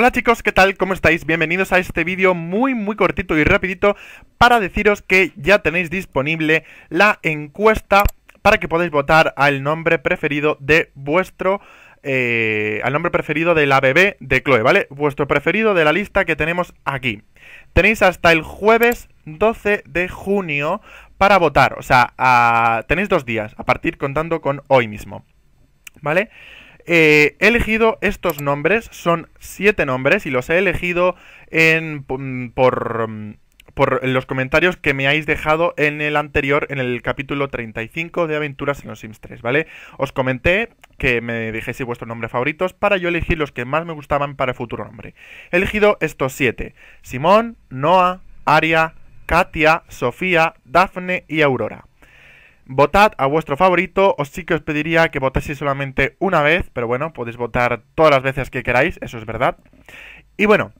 Hola chicos, ¿qué tal? ¿Cómo estáis? Bienvenidos a este vídeo muy muy cortito y rapidito para deciros que ya tenéis disponible la encuesta para que podáis votar al nombre preferido de vuestro... Eh, al nombre preferido de la bebé de Chloe, ¿vale? Vuestro preferido de la lista que tenemos aquí. Tenéis hasta el jueves 12 de junio para votar, o sea, tenéis dos días, a partir contando con hoy mismo, ¿vale? vale eh, he elegido estos nombres, son siete nombres y los he elegido mm, mm, por, los comentarios que me habéis dejado en el anterior, en el capítulo 35 de Aventuras en los Sims 3, ¿vale? Os comenté que me dijese vuestros nombres favoritos para yo elegir los que más me gustaban para el futuro nombre. He elegido estos siete. Simón, Noah, Aria, Katia, Sofía, Dafne y Aurora. Votad a vuestro favorito, os sí que os pediría que votaseis solamente una vez, pero bueno, podéis votar todas las veces que queráis, eso es verdad. Y bueno,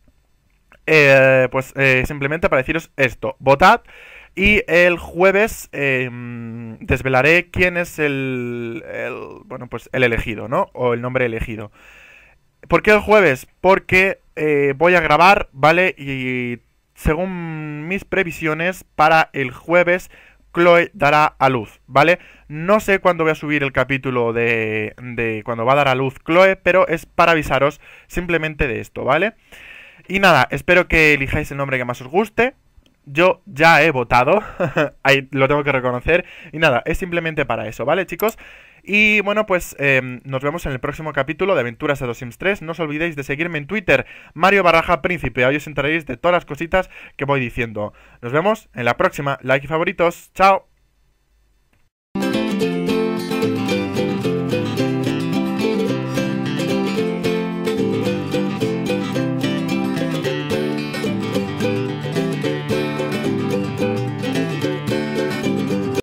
eh, pues eh, simplemente para deciros esto, votad y el jueves em, desvelaré quién es el, el, bueno, pues el elegido, ¿no? O el nombre elegido. ¿Por qué el jueves? Porque eh, voy a grabar, ¿vale? Y según mis previsiones, para el jueves Chloe dará a luz, ¿vale? No sé cuándo voy a subir el capítulo de, cuando va a dar a luz Chloe, pero es para avisaros simplemente de esto, ¿vale? Y nada, espero que elijáis el nombre que más os guste yo ya he votado, ahí lo tengo que reconocer, y nada, es simplemente para eso, ¿vale chicos? Y bueno, pues em, nos vemos en el próximo capítulo de Aventuras a los Sims 3. No os olvidéis de seguirme en Twitter, Mario Barraja Príncipe. Ahí os enteraréis de todas las cositas que voy diciendo. Nos vemos en la próxima. Like y favoritos. Chao.